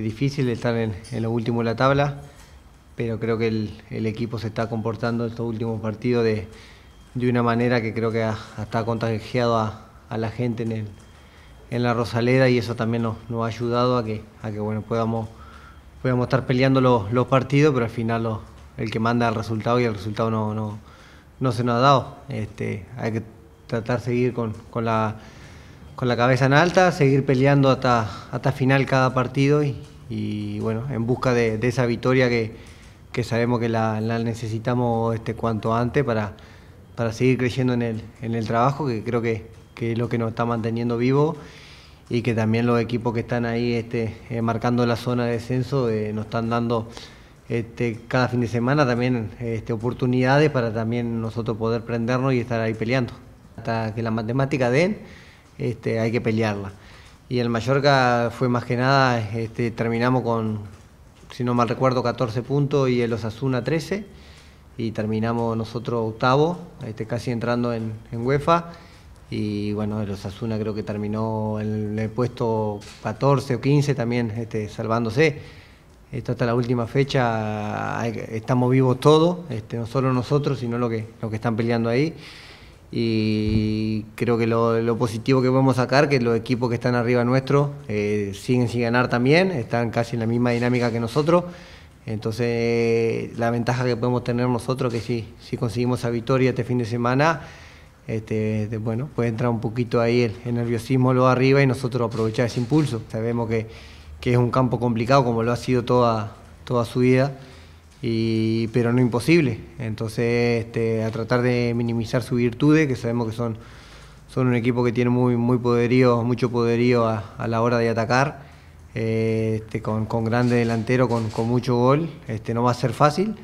difícil estar en, lo último de la tabla, pero creo que el, equipo se está comportando estos últimos partidos de, una manera que creo que hasta ha contagiado a, a la gente en, la Rosaleda y eso también nos, ha ayudado a que, a que bueno, podamos, podamos estar peleando los, partidos, pero al final el que manda el resultado y el resultado no, no, no se nos ha dado. Este, hay que tratar de seguir con la con la cabeza en alta, seguir peleando hasta, hasta final cada partido y, bueno, en busca de, esa victoria que, sabemos que la, necesitamos este, cuanto antes para, para seguir creciendo en el, trabajo, que creo que, es lo que nos está manteniendo vivo y que también los equipos que están ahí este, eh, marcando la zona de descenso eh, nos están dando este, cada fin de semana también este, oportunidades para también nosotros poder prendernos y estar ahí peleando. Hasta que la matemática den. Este, hay que pelearla. Y el Mallorca fue más que nada, este, terminamos con, si no mal recuerdo, 14 puntos y el Osasuna 13. Y terminamos nosotros octavo, este, casi entrando en, UEFA. Y bueno, el Osasuna creo que terminó en el puesto 14 o 15 también salvándose. Esto hasta la última fecha estamos vivos todos, no solo nosotros, sino lo lo que están peleando ahí y creo que lo, positivo que podemos sacar que los equipos que están arriba nuestro eh, siguen sin ganar también, están casi en la misma dinámica que nosotros. Entonces, la ventaja que podemos tener nosotros, que si, conseguimos esa victoria este fin de semana, este, bueno, puede entrar un poquito ahí el, el, nerviosismo lo arriba y nosotros aprovechar ese impulso. Sabemos que, es un campo complicado, como lo ha sido toda su vida pero no imposible. Entonces, este, a tratar de minimizar sus virtudes, que sabemos que son, son un equipo que tiene muy, muy poderío, mucho poderío a, la hora de atacar, eh, este, con, grande delantero, con, mucho gol. Este, no va a ser fácil,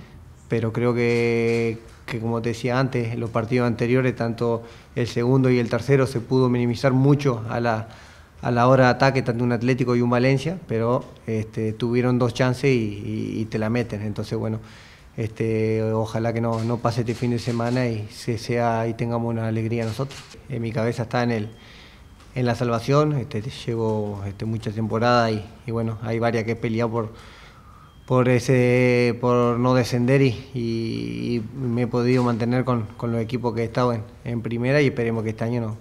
pero creo que, que, como te decía antes, en los partidos anteriores, tanto el segundo y el tercero se pudo minimizar mucho a la a la hora de ataque tanto un Atlético y un Valencia, pero este, tuvieron dos chances y, te la meten. Entonces, bueno, este, ojalá que no, pase este fin de semana y se sea y tengamos una alegría nosotros. En mi cabeza está en el en la salvación, este, llevo este, mucha temporada y, bueno, hay varias que he peleado por por ese por no descender y, me he podido mantener con, con los equipos que he estado en, en primera y esperemos que este año no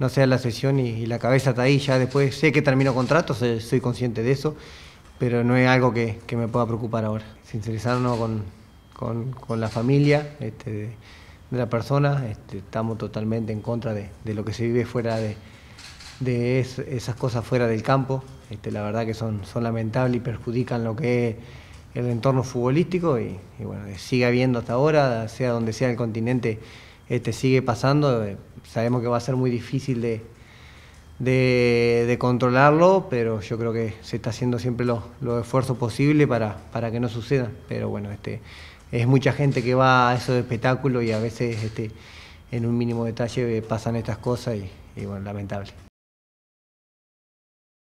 no sea la sesión y, la cabeza está ahí. Ya después sé que termino contrato, soy, consciente de eso, pero no es algo que, me pueda preocupar ahora. Sincerizarnos con, la familia este, de, la persona, este, estamos totalmente en contra de, lo que se vive fuera de, esas cosas fuera del campo. Este, la verdad que son, son lamentables y perjudican lo que es el entorno futbolístico y, y bueno, sigue habiendo hasta ahora, sea donde sea el continente este, sigue pasando, eh, sabemos que va a ser muy difícil de, controlarlo, pero yo creo que se está haciendo siempre los, esfuerzos posibles para, para, que no suceda. Pero bueno, este, es mucha gente que va a esos espectáculos y a veces este, en un mínimo detalle eh, pasan estas cosas y bueno, lamentable.